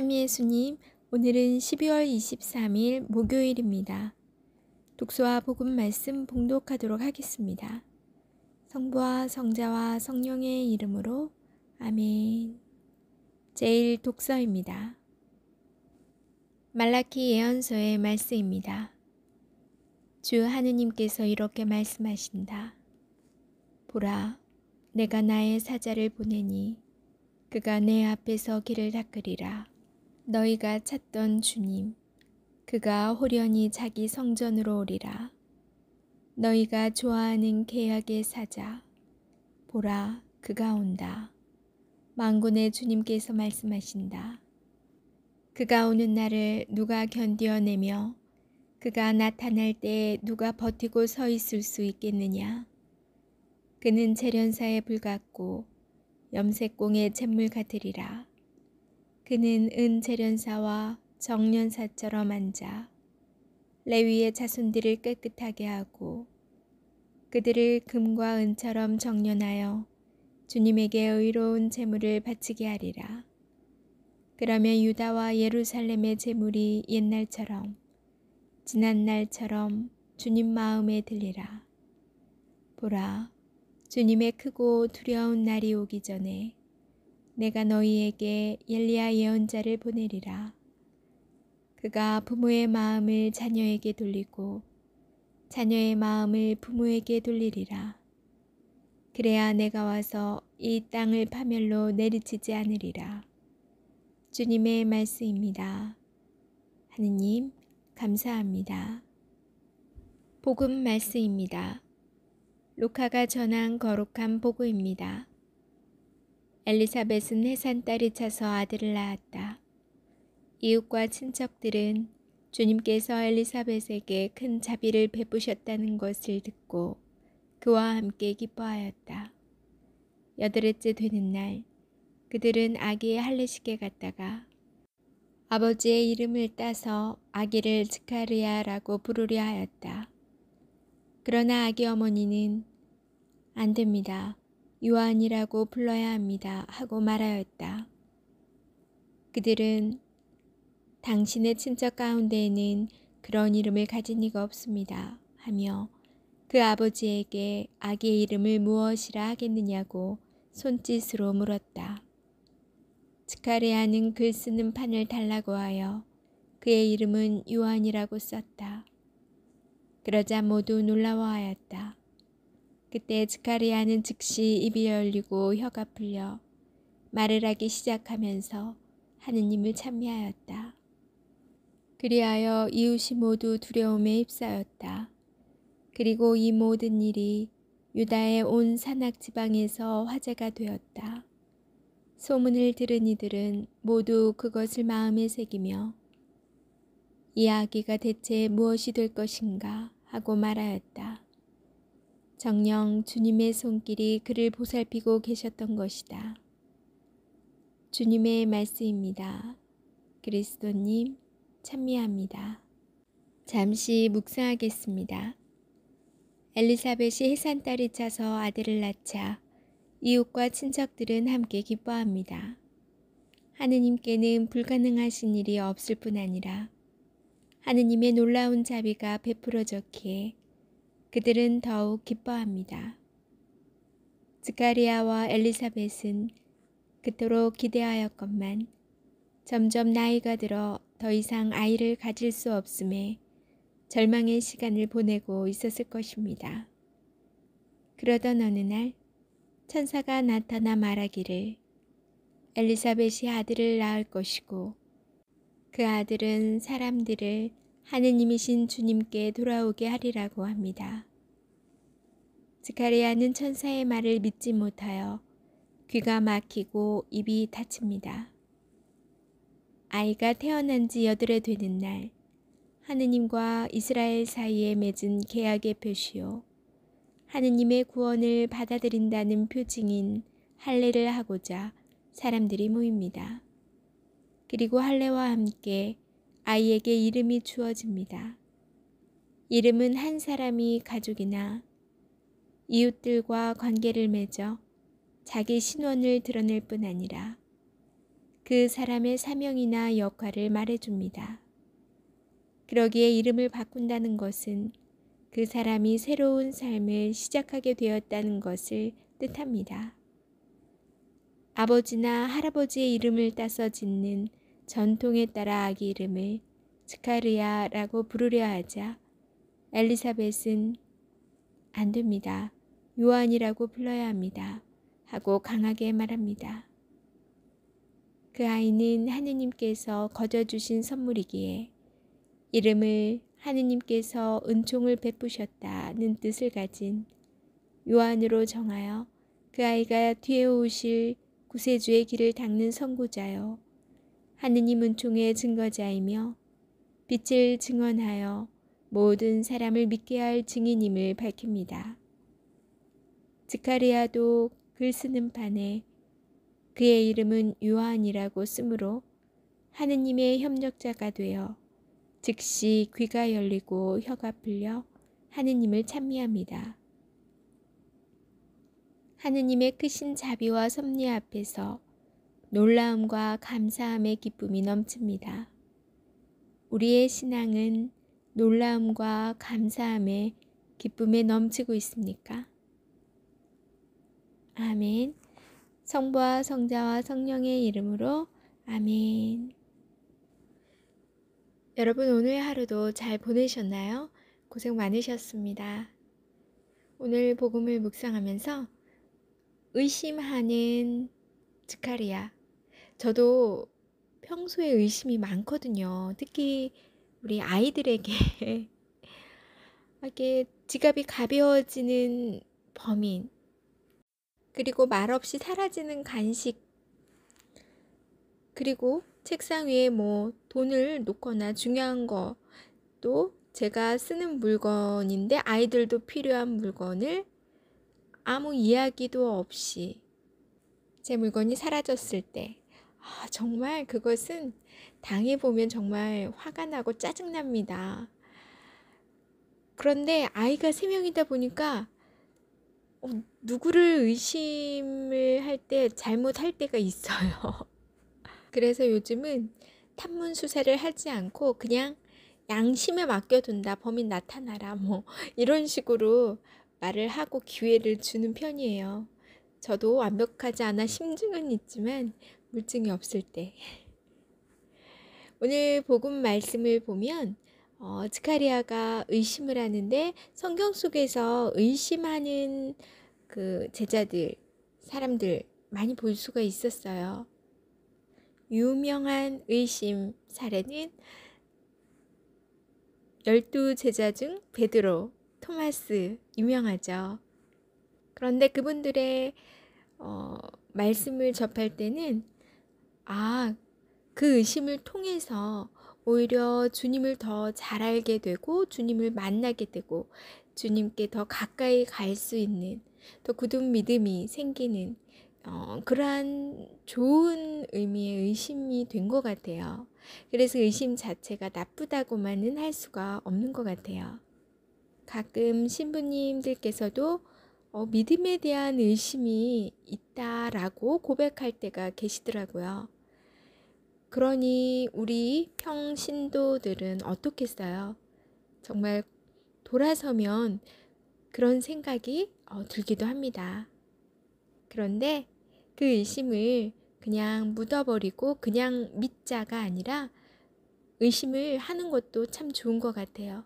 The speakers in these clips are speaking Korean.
미예수님 오늘은 12월 23일 목요일입니다. 독서와 복음 말씀 봉독하도록 하겠습니다. 성부와 성자와 성령의 이름으로 아멘. 제일 독서입니다. 말라키 예언서의 말씀입니다. 주 하느님께서 이렇게 말씀하신다. 보라, 내가 나의 사자를 보내니 그가 내 앞에서 길을 닦으리라. 너희가 찾던 주님, 그가 홀연히 자기 성전으로 오리라. 너희가 좋아하는 계약의 사자, 보라, 그가 온다. 망군의 주님께서 말씀하신다. 그가 오는 날을 누가 견디어내며 그가 나타날 때에 누가 버티고 서 있을 수 있겠느냐? 그는 재련사에 불같고 염색공의 잿물 같으리라. 그는 은재련사와 정련사처럼 앉아 레위의 자손들을 깨끗하게 하고 그들을 금과 은처럼 정련하여 주님에게 의로운 재물을 바치게 하리라. 그러면 유다와 예루살렘의 재물이 옛날처럼 지난날처럼 주님 마음에 들리라. 보라, 주님의 크고 두려운 날이 오기 전에 내가 너희에게 엘리야 예언자를 보내리라. 그가 부모의 마음을 자녀에게 돌리고 자녀의 마음을 부모에게 돌리리라. 그래야 내가 와서 이 땅을 파멸로 내리치지 않으리라. 주님의 말씀입니다. 하느님, 감사합니다. 복음 말씀입니다. 루카가 전한 거룩한 복음입니다. 엘리사벳은 해산 딸이 차서 아들을 낳았다. 이웃과 친척들은 주님께서 엘리사벳에게 큰 자비를 베푸셨다는 것을 듣고 그와 함께 기뻐하였다. 여드렛째 되는 날 그들은 아기의 할례식에 갔다가 아버지의 이름을 따서 아기를 스카리아라고 부르려 하였다. 그러나 아기 어머니는 안 됩니다. 요한이라고 불러야 합니다. 하고 말하였다. 그들은 당신의 친척 가운데에는 그런 이름을 가진 이가 없습니다. 하며 그 아버지에게 아기의 이름을 무엇이라 하겠느냐고 손짓으로 물었다. 스카레아는 글 쓰는 판을 달라고 하여 그의 이름은 요한이라고 썼다. 그러자 모두 놀라워하였다. 그때 스카리아는 즉시 입이 열리고 혀가 풀려 말을 하기 시작하면서 하느님을 찬미하였다. 그리하여 이웃이 모두 두려움에 휩싸였다. 그리고 이 모든 일이 유다의 온 산악 지방에서 화제가 되었다. 소문을 들은 이들은 모두 그것을 마음에 새기며 이야기가 대체 무엇이 될 것인가 하고 말하였다. 정녕 주님의 손길이 그를 보살피고 계셨던 것이다. 주님의 말씀입니다. 그리스도님 찬미합니다. 잠시 묵상하겠습니다. 엘리사벳이 해산딸이 차서 아들을 낳자 이웃과 친척들은 함께 기뻐합니다. 하느님께는 불가능하신 일이 없을 뿐 아니라 하느님의 놀라운 자비가 베풀어졌기에 그들은 더욱 기뻐합니다. 즈카리아와 엘리사벳은 그토록 기대하였건만 점점 나이가 들어 더 이상 아이를 가질 수 없음에 절망의 시간을 보내고 있었을 것입니다. 그러던 어느 날 천사가 나타나 말하기를 엘리사벳이 아들을 낳을 것이고 그 아들은 사람들을 하느님이신 주님께 돌아오게 하리라고 합니다. 스카리아는 천사의 말을 믿지 못하여 귀가 막히고 입이 다칩니다. 아이가 태어난 지여덟레 되는 날, 하느님과 이스라엘 사이에 맺은 계약의 표시요. 하느님의 구원을 받아들인다는 표징인 할례를 하고자 사람들이 모입니다. 그리고 할례와 함께 아이에게 이름이 주어집니다. 이름은 한 사람이 가족이나 이웃들과 관계를 맺어 자기 신원을 드러낼 뿐 아니라 그 사람의 사명이나 역할을 말해줍니다. 그러기에 이름을 바꾼다는 것은 그 사람이 새로운 삶을 시작하게 되었다는 것을 뜻합니다. 아버지나 할아버지의 이름을 따서 짓는 전통에 따라 아기 이름을 스카르야라고 부르려 하자 엘리사벳은 안 됩니다. 요한이라고 불러야 합니다. 하고 강하게 말합니다. 그 아이는 하느님께서 거저 주신 선물이기에 이름을 하느님께서 은총을 베푸셨다는 뜻을 가진 요한으로 정하여 그 아이가 뒤에 오실 구세주의 길을 닦는 선고자요 하느님 은총의 증거자이며 빛을 증언하여 모든 사람을 믿게 할 증인임을 밝힙니다. 스카리아도 글 쓰는 판에 그의 이름은 요한이라고 쓰므로 하느님의 협력자가 되어 즉시 귀가 열리고 혀가 풀려 하느님을 찬미합니다. 하느님의 크신 자비와 섭리 앞에서 놀라움과 감사함의 기쁨이 넘칩니다. 우리의 신앙은 놀라움과 감사함의 기쁨에 넘치고 있습니까? 아멘. 성부와 성자와 성령의 이름으로 아멘. 여러분 오늘 하루도 잘 보내셨나요? 고생 많으셨습니다. 오늘 복음을 묵상하면서 의심하는 스카리아 저도 평소에 의심이 많거든요. 특히 우리 아이들에게 이렇게 지갑이 가벼워지는 범인 그리고 말없이 사라지는 간식, 그리고 책상 위에 뭐 돈을 놓거나 중요한 거, 또 제가 쓰는 물건인데 아이들도 필요한 물건을 아무 이야기도 없이 제 물건이 사라졌을 때, 아, 정말 그것은 당해보면 정말 화가 나고 짜증납니다. 그런데 아이가 3명이다 보니까 어, 누구를 의심을 할 때 잘못할 때가 있어요. 그래서 요즘은 탐문 수사를 하지 않고 그냥 양심에 맡겨둔다. 범인 나타나라. 뭐 이런 식으로 말을 하고 기회를 주는 편이에요. 저도 완벽하지 않아 심증은 있지만 물증이 없을 때. 오늘 복음 말씀을 보면 어, 스카리아가 의심을 하는데 성경 속에서 의심하는 그 제자들, 사람들 많이 볼 수가 있었어요. 유명한 의심 사례는 열두 제자 중 베드로, 토마스 유명하죠. 그런데 그분들의 어, 말씀을 접할 때는 아, 그 의심을 통해서 오히려 주님을 더 잘 알게 되고 주님을 만나게 되고 주님께 더 가까이 갈 수 있는 더 굳은 믿음이 생기는 어, 그러한 좋은 의미의 의심이 된 것 같아요. 그래서 의심 자체가 나쁘다고만은 할 수가 없는 것 같아요. 가끔 신부님들께서도 어, 믿음에 대한 의심이 있다라고 고백할 때가 계시더라고요. 그러니 우리 평신도들은 어떻겠어요? 정말 돌아서면 그런 생각이 어, 들기도 합니다. 그런데 그 의심을 그냥 묻어버리고 그냥 믿자가 아니라 의심을 하는 것도 참 좋은 것 같아요.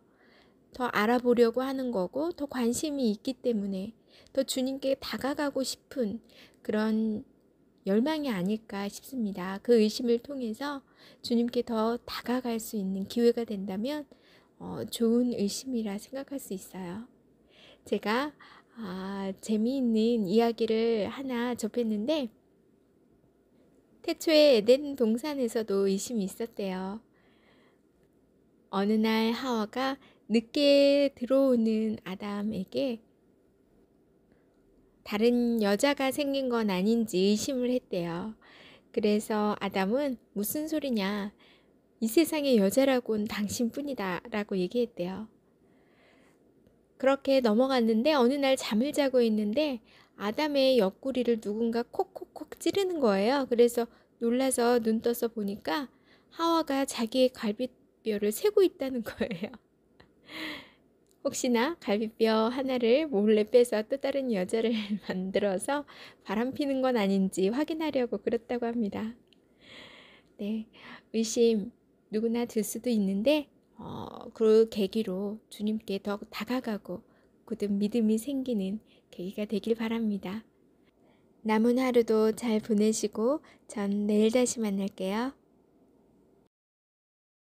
더 알아보려고 하는 거고 더 관심이 있기 때문에 더 주님께 다가가고 싶은 그런 열망이 아닐까 싶습니다. 그 의심을 통해서 주님께 더 다가갈 수 있는 기회가 된다면 어, 좋은 의심이라 생각할 수 있어요. 제가 아, 재미있는 이야기를 하나 접했는데 태초에 에덴 동산에서도 의심이 있었대요. 어느 날 하와가 늦게 들어오는 아담에게 다른 여자가 생긴 건 아닌지 의심을 했대요. 그래서 아담은 무슨 소리냐. 이 세상의 여자라곤 당신뿐이다. 라고 얘기했대요. 그렇게 넘어갔는데 어느 날 잠을 자고 있는데 아담의 옆구리를 누군가 콕콕콕 찌르는 거예요. 그래서 놀라서 눈 떠서 보니까 하와가 자기의 갈비뼈를 세고 있다는 거예요. 혹시나 갈비뼈 하나를 몰래 빼서 또 다른 여자를 만들어서 바람 피는 건 아닌지 확인하려고 그랬다고 합니다. 네, 의심 누구나 들 수도 있는데 어, 그 계기로 주님께 더 다가가고 굳은 믿음이 생기는 계기가 되길 바랍니다. 남은 하루도 잘 보내시고 전 내일 다시 만날게요.